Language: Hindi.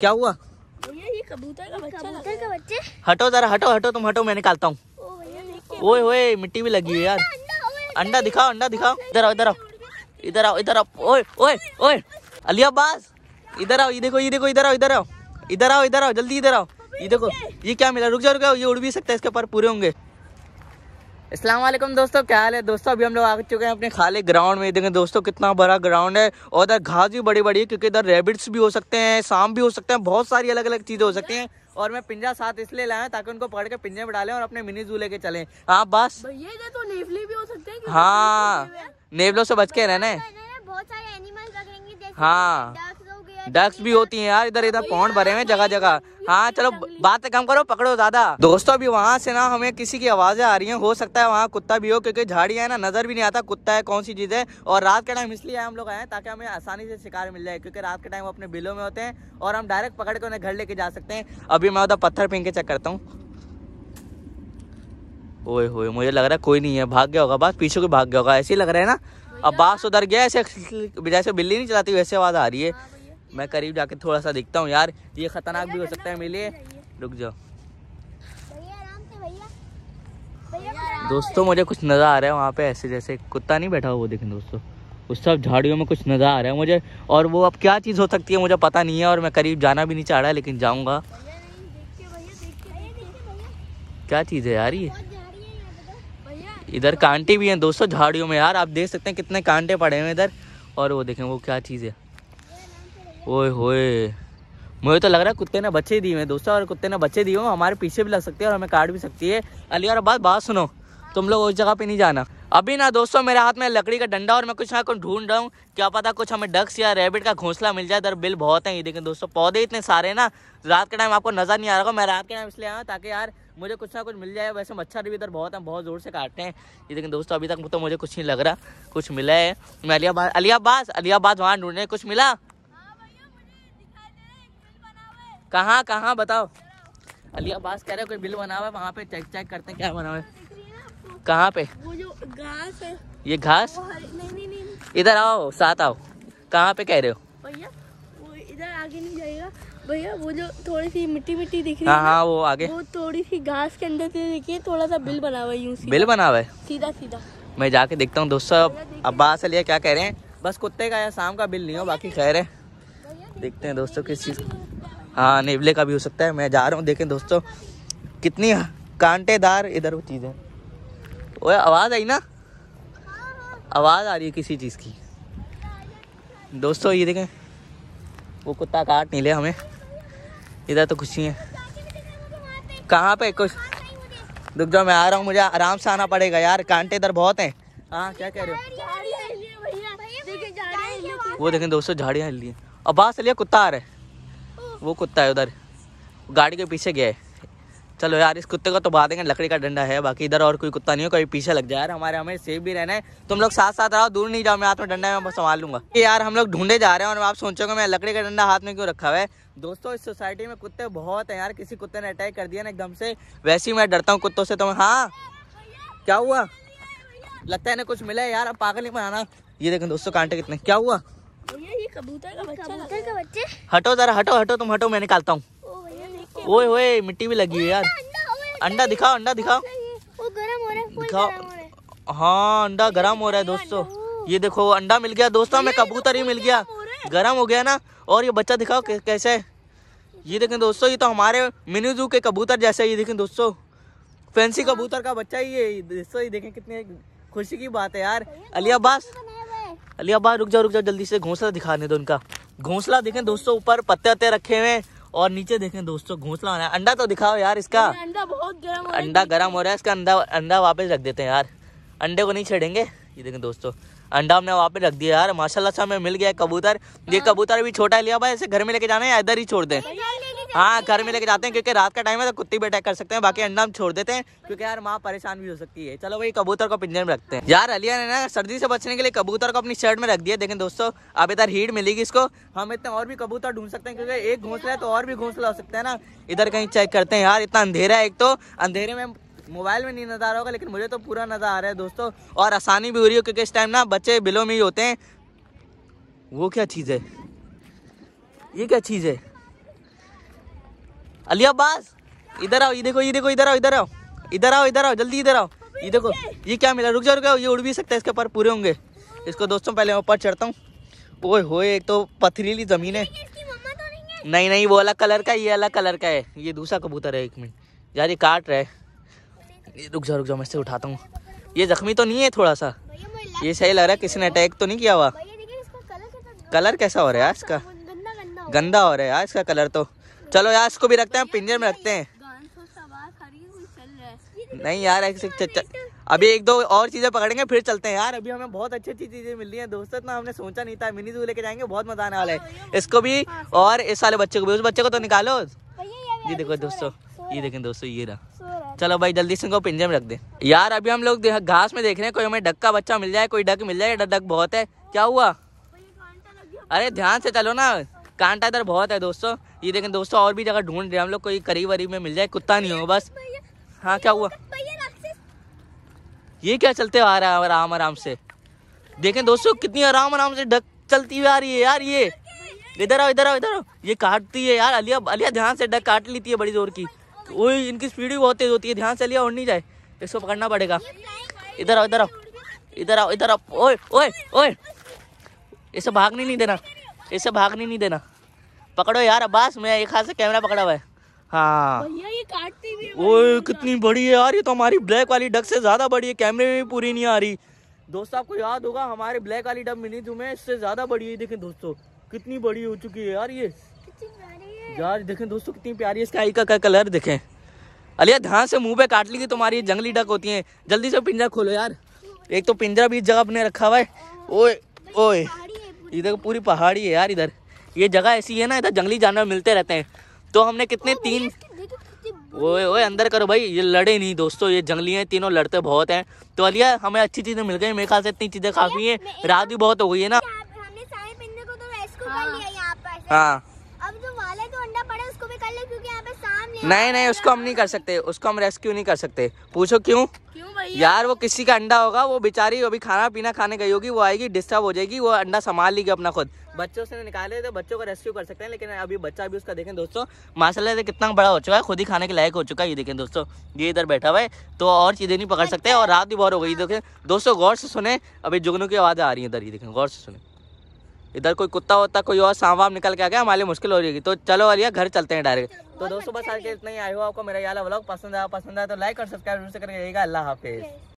क्या हुआ ये कबूतर का बच्चा कबूतर का बच्चे हटो जरा हटो हटो तुम हटो मैं निकालता हूँ ओए ओए मिट्टी भी लगी हुई यार अंडा दिखाओ अंडा दिखाओ इधर आओ इधर आओ इधर आओ इधर आओ ओए ओए ओए अली अब्बास इधर आओ ये देखो ये देखो इधर आओ इधर आओ इधर आओ इधर आओ जल्दी इधर आओ ये देखो ये क्या मिला रुक जाओ रुक जाओ ये उड़ भी सकता है इसके पर पूरे होंगे अस्सलाम वालेकुम दोस्तों क्या हाल है दोस्तों अभी हम लोग आ चुके हैं अपने खाली ग्राउंड में देखें दोस्तों कितना बड़ा ग्राउंड है और इधर घास भी बड़ी बड़ी है क्योंकि इधर रेबिट्स भी हो सकते हैं सांप भी हो सकते हैं बहुत सारी अलग अलग चीज़ें हो सकती हैं और मैं पिंजा साथ इसलिए लाया ताकि उनको पकड़ के पिंजे में डालें और अपने मिनी जू लेके चले हाँ बस ये तो नेवले भी हो सकते हैं हाँ नेवलों से बच के रहना है हाँ डक्स भी होती हैं यार इधर इधर पौंड भरे हुए जगह जगह हाँ चलो बात कम करो पकड़ो ज्यादा दोस्तों अभी वहाँ से ना हमें किसी की आवाजें आ रही हैं हो सकता है वहाँ कुत्ता भी हो क्योंकि झाड़ी है ना नजर भी नहीं आता कुत्ता है कौन सी चीज है और रात के टाइम इसलिए हम लोग आए हैं ताकि हमें आसानी से शिकार मिल जाए क्योंकि रात के टाइम अपने बिलों में होते हैं और हम डायरेक्ट पकड़ के उन्हें घर लेके जा सकते हैं अभी मैं उधर पत्थर फेंक के चेक करता हूँ ओए हो मुझे लग रहा है कोई नहीं है भाग गया होगा बास पीछे को भाग गया होगा ऐसे ही लग रहा है ना अब बास उधर गया ऐसे जैसे बिल्ली नहीं चलाती वैसे आवाज़ आ रही है मैं करीब जाके थोड़ा सा दिखता हूँ यार ये खतरनाक भी हो सकता है मेरे लिए रुक जाओ दोस्तों मुझे कुछ नज़र आ रहा है वहाँ पे ऐसे जैसे कुत्ता नहीं बैठा हुआ वो देखें दोस्तों उस सब झाड़ियों में कुछ नज़र आ रहा है मुझे और वो अब क्या चीज़ हो सकती है मुझे पता नहीं है और मैं करीब जाना भी नहीं चाह रहा लेकिन जाऊँगा क्या चीज़ है यार ये इधर कांटे भी हैं दोस्तों झाड़ियों में यार आप देख सकते हैं कितने कांटे पड़े हुए इधर और वो देखें वो क्या चीज़ है ओए होए मुझे तो लग रहा है कुत्ते ने बच्चे दिए हैं दोस्तों और कुत्ते ने बच्चे दिए हो हमारे पीछे भी लग सकती है और हमें काट भी सकती है अली और बात बात सुनो तुम लोग उस जगह पे नहीं जाना अभी ना दोस्तों मेरे हाथ में लकड़ी का डंडा और मैं कुछ ना कुछ ढूंढ रहा हूँ क्या पता कुछ हमें डक्स या रेबिट का घोंसला मिल जाए इधर बिल बहुत है लेकिन दोस्तों पौधे इतने सारे ना रात के टाइम आपको नजर नहीं आ रहा मैं रात के टाइम इसलिए आया ताकि यार मुझे कुछ ना कुछ मिल जाए वैसे मच्छर भी इधर बहुत है बहुत ज़ोर से काटते हैं ये लेकिन दोस्तों अभी तक तो मुझे कुछ नहीं लग रहा कुछ मिला है मैं अलियाबाद अलियाबाद अलियाबाद वहाँ ढूंढने कुछ मिला कहाँ कहाँ बताओ अली अब्बास कह रहे हो कोई बिल बना हुआ है वहाँ पे चेक चेक करते हैं क्या बना हुआ है कहाँ पे वो जो घास है ये घास इधर आओ साथ आओ कहाँ पे कह रहे हो भैया वो इधर आगे नहीं जाएगा भैया वो जो थोड़ी सी मिट्टी मिट्टी दिख रही हाँ, है हाँ वो आगे वो थोड़ी सी घास के अंदर से देखिए थोड़ा सा बिल बना हुआ है बिल बना हुआ है सीधा सीधा मैं जाके देखता हूँ दोस्तों अब्बास अलिया क्या कह रहे हैं बस कुत्ते का या शाम का बिल नहीं हो बाकी खैर है देखते हैं दोस्तों किस चीज़ हाँ नेवले का भी हो सकता है मैं जा रहा हूँ देखें दोस्तों कितनी कांटेदार इधर वो चीज़ें वो आवाज़ आई ना आवाज़ आ रही है किसी चीज़ की दोस्तों ये देखें वो कुत्ता काट नहीं ले हमें इधर तो खुशी है कहाँ पे कुछ रुक जाओ मैं आ रहा हूँ मुझे आराम से आना पड़ेगा यार कांटे इधर बहुत हैं हाँ क्या कह रहे हो वो देखें दोस्तों झाड़ियाँ हिल रही है आवाज़ लिया कुत्ता आ रहा है वो कुत्ता है उधर गाड़ी के पीछे गया है चलो यार इस कुत्ते को तो बात देंगे लकड़ी का डंडा है बाकी इधर और कोई कुत्ता नहीं हो कभी पीछे लग जाए यार हमारे हमें सेफ भी रहना है तुम लोग साथ साथ रहो दूर नहीं जाओ मैं हाथ में डंडा मैं संभाल लूंगा यार हम लोग ढूंढे जा रहे हैं और आप सोचोगे मैं लकड़ी का डंडा हाथ में क्यों रखा हुआ है दोस्तों इस सोसाइटी में कुत्ते बहुत है यार किसी कुत्ते ने अटैक कर दिया ना एकदम से वैसे ही मैं डरता हूँ कुत्तों से तो हाँ क्या हुआ लगता है ना कुछ मिला है यार अब पागल नहीं बनाना ये देखें दोस्तों कांटे कितने क्या हुआ हटो जरा हटो हटो तुम हटो मैं निकालता हूँ ओए ओए मिट्टी भी लगी है यार अंडा दिखाओ अंडा दिखाओ दिखाओ हाँ अंडा गर्म हो रहा है हाँ, दोस्तों ये देखो अंडा मिल गया दोस्तों हमें तो कबूतर ही मिल गया गर्म हो गया ना और ये बच्चा दिखाओ कैसे है ये देखें दोस्तों ये तो हमारे मिनी जू के कबूतर जैसे ये देखें दोस्तों फैंसी हाँ। कबूतर का बच्चा ही है दोस्तों ये देखें कितने खुशी की बात है यार अलिया अब्बास अलियाबा रुक जाओ रुक जाओ जल्दी से घोंसला दिखाने दो उनका घोंसला देखें दोस्तों ऊपर पत्ते वत्ते रखे हुए और नीचे देखें दोस्तों घोंसला आना अंडा तो दिखाओ यार इसका अंडा बहुत गर्म अंडा गर्म हो रहा है इसका अंडा अंडा वापस रख देते हैं यार अंडे को नहीं छेड़ेंगे ये देखें दोस्तों अंडा हमने वहाँ पे रख दिया यार माशाल्लाह से हमें मिल गया कबूतर ये हाँ। कबूतर भी छोटा लिया भाई ऐसे घर में लेके जाना है इधर ही छोड़ दें हाँ घर में लेके जाते हैं क्योंकि रात का टाइम है तो कुत्ती भी अटैक कर सकते हैं बाकी अंडा हम छोड़ देते हैं क्योंकि यार माँ परेशान भी हो सकती है चलो वही कबूतर को पिंजरे में रखते हैं यार अलिया ने ना सर्दी से बचने के लिए कबूतर को अपनी शर्ट में रख दिया देखें दोस्तों अब इधर हीट मिलेगी इसको हम इतने और भी कबूतर ढूंढ सकते हैं क्योंकि एक घोसला है तो और भी घोसला हो सकता है ना इधर कहीं चेक करते हैं यार इतना अंधेरा है एक तो अंधेरे में मोबाइल में नहीं नज़र आ रहा होगा लेकिन मुझे तो पूरा नज़र आ रहा है दोस्तों और आसानी भी हो रही है क्योंकि इस टाइम ना बच्चे बिलों में ही होते हैं वो क्या चीज़ है ये क्या चीज़ है अलिया अब्बास इधर आओ ये देखो ये देखो इधर आओ इधर आओ इधर आओ इधर आओ जल्दी इधर आओ ये देखो ये क्या मिला रुक जाओ रुक जाओ ये उड़ भी सकता है इसके ऊपर पूरे होंगे इसको दोस्तों पहले मैं ऊपर चढ़ता हूँ ओए हो एक तो पथरीली ज़मीन है नहीं नहीं वो अलग कलर का ये अलग कलर का है ये दूसरा कबूतर है एक मिनट यार ये काट रहा है रुक जाओ रुक जाओ मैं इससे उठाता हूँ ये ज़ख्मी तो नहीं है थोड़ा सा ये सही लग रहा है किसी ने अटैक तो नहीं किया हुआ कलर कैसा हो रहा है यार इसका गंदा हो रहा है यार इसका कलर तो चलो यार इसको भी रखते हैं पिंजर में रखते हैं नहीं यार अभी एक दो और चीज़ें पकड़ेंगे फिर चलते हैं यार अभी हमें बहुत अच्छी अच्छी चीज़ें मिल रही हैं दोस्तों इतना हमने सोचा नहीं था मिनी जू लेके जाएंगे बहुत मजा आने वाला है इसको भी और इस वाले बच्चे को भी उस बच्चे को तो निकालो ये देखो दोस्तों ये देखें दोस्तों ये रहा चलो भाई जल्दी से इनको पिंजरे में रख दे यार अभी हम लोग घास में देख रहे हैं कोई हमें डक का बच्चा मिल जाए कोई डक मिल जाए डक बहुत है क्या हुआ अरे ध्यान से चलो ना कांटा इधर बहुत है दोस्तों ये देखें दोस्तों और भी जगह ढूंढ रहे हैं हम लोग कोई करीब वरीब में मिल जाए कुत्ता नहीं हो बस हाँ क्या हुआ ये क्या चलते आ रहा है आराम आराम से देखें दोस्तों कितनी आराम आराम से ढक चलती हुई आ रही है यार ये इधर आओ इधर आओ इधर आओ ये काटती है यार अलिया अलिया ध्यान से डक काट लेती है बड़ी जोर की वही इनकी स्पीड भी बहुत तेज होती है ध्यान से अलिया उड़ नहीं जाए इसको पकड़ना पड़ेगा इधर आओ इधर आओ इधर आओ इधर आओ ओए ओए ओए इसे भागने नहीं देना इसे भागने नहीं देना पकड़ो यार अब्बास मैं एक हाथ से कैमरा पकड़ा हुआ है हाँ भैया ये ओए कितनी बड़ी है यार ये तो हमारी ब्लैक वाली डक से ज़्यादा बड़ी है कैमरे में भी पूरी नहीं आ रही दोस्तों आपको याद होगा हमारे ब्लैक वाली डब मिली तुम्हें इससे ज़्यादा बड़ी है देखें दोस्तों कितनी बड़ी हो चुकी है यार ये यार देखें दोस्तों कितनी प्यारी है इसका आई का कलर देखें अलिया ध्यान से मुंह पे काट ली तुम्हारी जंगली डक होती है जल्दी से पिंजरा खोलो यार एक तो पिंजरा भी जगह अपने रखा हुआ है ओए ओए ये देखो पूरी पहाड़ी है यार इधर ये जगह ऐसी है ना इधर जंगली जानवर मिलते रहते हैं तो हमने कितने तीन तो ओए ओए अंदर करो भाई ये लड़े नहीं दोस्तों ये जंगली हैं तीनों लड़ते बहुत हैं तो अलिया हमें अच्छी चीज़ें मिल गई मेरे ख्याल से इतनी चीज़ें काफ़ी हैं रात भी बहुत हो गई है ना तो हाँ कर ले क्योंकि यहाँ पे सामने नहीं नहीं उसको हम नहीं कर सकते उसको हम रेस्क्यू नहीं कर सकते पूछो क्यों क्यों यार वो किसी का अंडा होगा वो बेचारी अभी खाना पीना खाने गई होगी वो आएगी डिस्टर्ब हो जाएगी वो अंडा संभाल लेगी अपना खुद बच्चों से निकाले तो बच्चों को रेस्क्यू कर सकते हैं लेकिन अभी बच्चा भी उसका देखें दोस्तों माशाला से कितना बड़ा हो चुका है खुद ही खाने के लायक हो चुका है ये देखें दोस्तों ये इधर बैठा हुआ है तो और चीज़ें नहीं पकड़ सकते और रात भी बहुत हो गई देखें दोस्तों गौर से सुने अभी जुगनू की आवाज़ आ रही है इधर ये देखें गौर से सुने इधर कोई कुत्ता होता कोई और सांप वाम निकल के आ गया हमारे लिए मुश्किल हो रही तो चलो अलिया घर चलते हैं डायरेक्ट तो दोस्तों बस आज के इतना ही आई हो आपको मेरा यहाँ ब्लॉग पसंद आया पसंद आया तो लाइक और सब्सक्राइब जरूर से करके अल्लाह हाफिज़